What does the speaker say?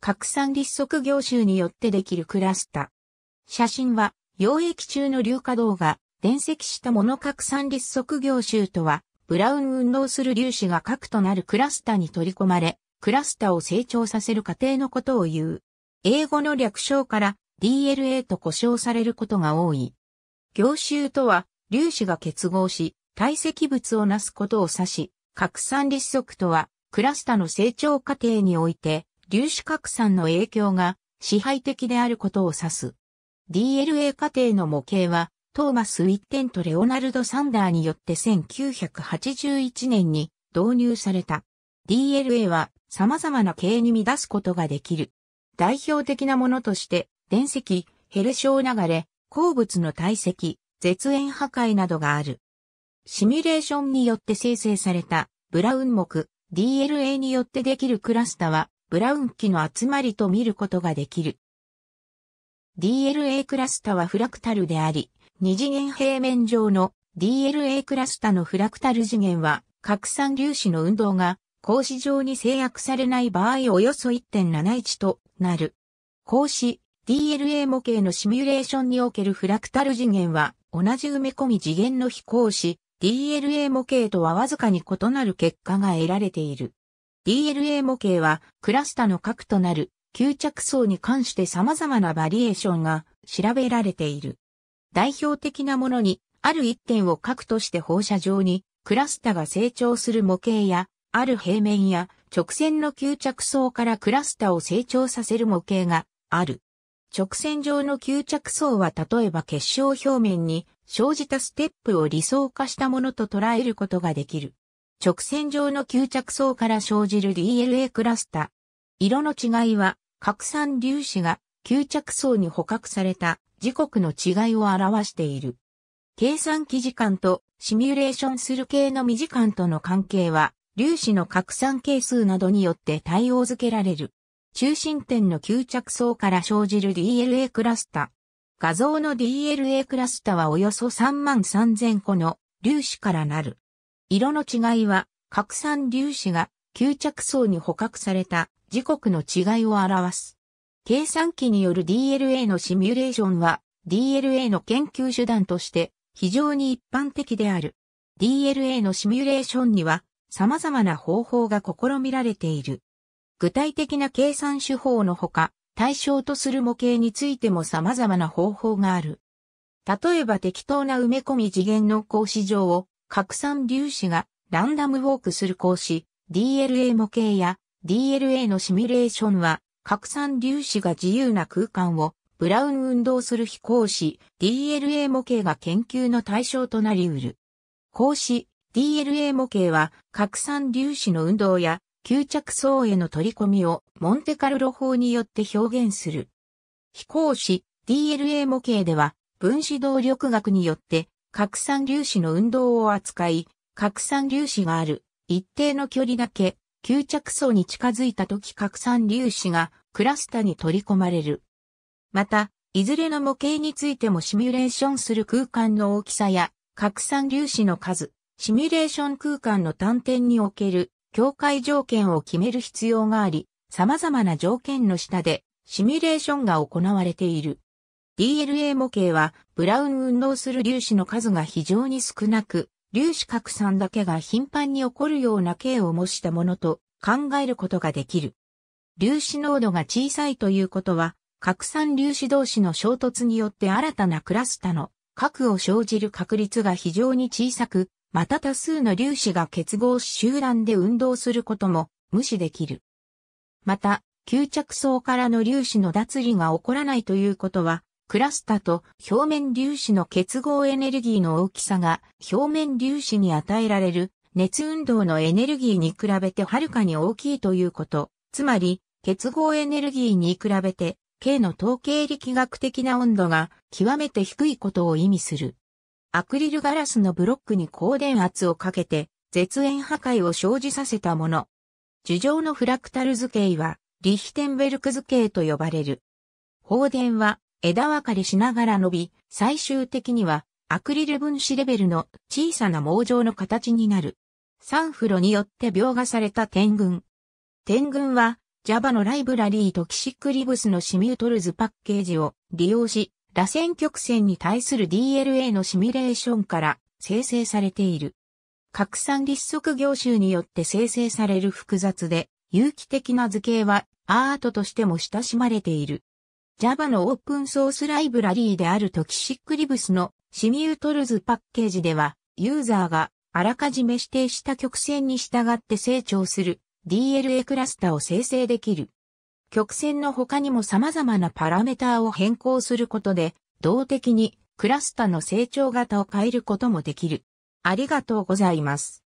拡散立足業種によってできるクラスタ。写真は、溶液中の硫化銅が、電積したモノ核酸立足業種とは、ブラウン運動する粒子が核となるクラスタに取り込まれ、クラスタを成長させる過程のことを言う。英語の略称から DLA と呼称されることが多い。凝集とは、粒子が結合し、堆積物をなすことを指し、核酸立足とは、クラスタの成長過程において、粒子拡散の影響が支配的であることを指す。DLA 過程の模型は、トーマス・ウィッテンとレオナルド・サンダーによって1981年に導入された。DLA は様々な形に乱すことができる。代表的なものとして、電石、ヘルショー流れ、鉱物の堆積、絶縁破壊などがある。シミュレーションによって生成されたブラウン目 DLA によってできるクラスタはブラウン期の集まりと見ることができる。DLA クラスタはフラクタルであり、二次元平面上の DLA クラスタのフラクタル次元は、拡散粒子の運動が、格子上に制約されない場合およそ1.71となる。格子、DLA 模型のシミュレーションにおけるフラクタル次元は、同じ埋め込み次元の非格子、DLA 模型とはわずかに異なる結果が得られている。DLA 模型はクラスタの核となる吸着層に関して様々なバリエーションが調べられている。代表的なものに、ある一点を核として放射状に、クラスタが成長する模型や、ある平面や直線の吸着層からクラスタを成長させる模型がある。直線上の吸着層は例えば結晶表面に生じたステップを理想化したものと捉えることができる。直線上の吸着層から生じる DLA クラスタ。色の違いは、拡散粒子が吸着層に捕獲された時刻の違いを表している。計算機時間とシミュレーションする系の未時間との関係は、粒子の拡散係数などによって対応づけられる。中心点の吸着層から生じる DLA クラスタ。画像の DLA クラスタはおよそ3万3000個の粒子からなる。色の違いは、核酸粒子が吸着層に捕獲された時刻の違いを表す。計算機による DLA のシミュレーションは DLA の研究手段として非常に一般的である。DLA のシミュレーションには様々な方法が試みられている。具体的な計算手法のほか、対象とする模型についても様々な方法がある。例えば適当な埋め込み次元の格子状を核酸粒子がランダムウォークする格子、DLA 模型や DLA のシミュレーションは、核酸粒子が自由な空間をブラウン運動する飛行子、DLA 模型が研究の対象となり得る。格子、DLA 模型は、核酸粒子の運動や吸着層への取り込みをモンテカルロ法によって表現する。飛行子 DLA 模型では分子動力学によって核酸粒子の運動を扱い、核酸粒子がある一定の距離だけ吸着層に近づいた時核酸粒子がクラスタに取り込まれる。また、いずれの模型についてもシミュレーションする空間の大きさや核酸粒子の数、シミュレーション空間の端点における境界条件を決める必要があり、様々な条件の下でシミュレーションが行われている。DLA 模型はブラウン運動する粒子の数が非常に少なく、粒子拡散だけが頻繁に起こるような形を模したものと考えることができる。粒子濃度が小さいということは、拡散粒子同士の衝突によって新たなクラスタの核を生じる確率が非常に小さく、また多数の粒子が結合し集団で運動することも無視できる。また、吸着層からの粒子の脱離が起こらないということは、クラスタと表面粒子の結合エネルギーの大きさが表面粒子に与えられる熱運動のエネルギーに比べてはるかに大きいということ。つまり、結合エネルギーに比べて、K の統計力学的な温度が極めて低いことを意味する。アクリルガラスのブロックに高電圧をかけて、絶縁破壊を生じさせたもの。樹状のフラクタル図形は、リヒテンベルク図形と呼ばれる。放電は、枝分かれしながら伸び、最終的にはアクリル分子レベルの小さな網状の形になる。サンフロによって描画された天群。天群は Java のライブラリーとキシックリブスのシミュートルズパッケージを利用し、螺旋曲線に対する DLA のシミュレーションから生成されている。拡散立足業種によって生成される複雑で有機的な図形はアートとしても親しまれている。Java のオープンソースライブラリーであるトキシックリブスのシミュートルズパッケージでは、ユーザーがあらかじめ指定した曲線に従って成長する DLA クラスタを生成できる。曲線の他にも様々なパラメータを変更することで、動的にクラスタの成長型を変えることもできる。ありがとうございます。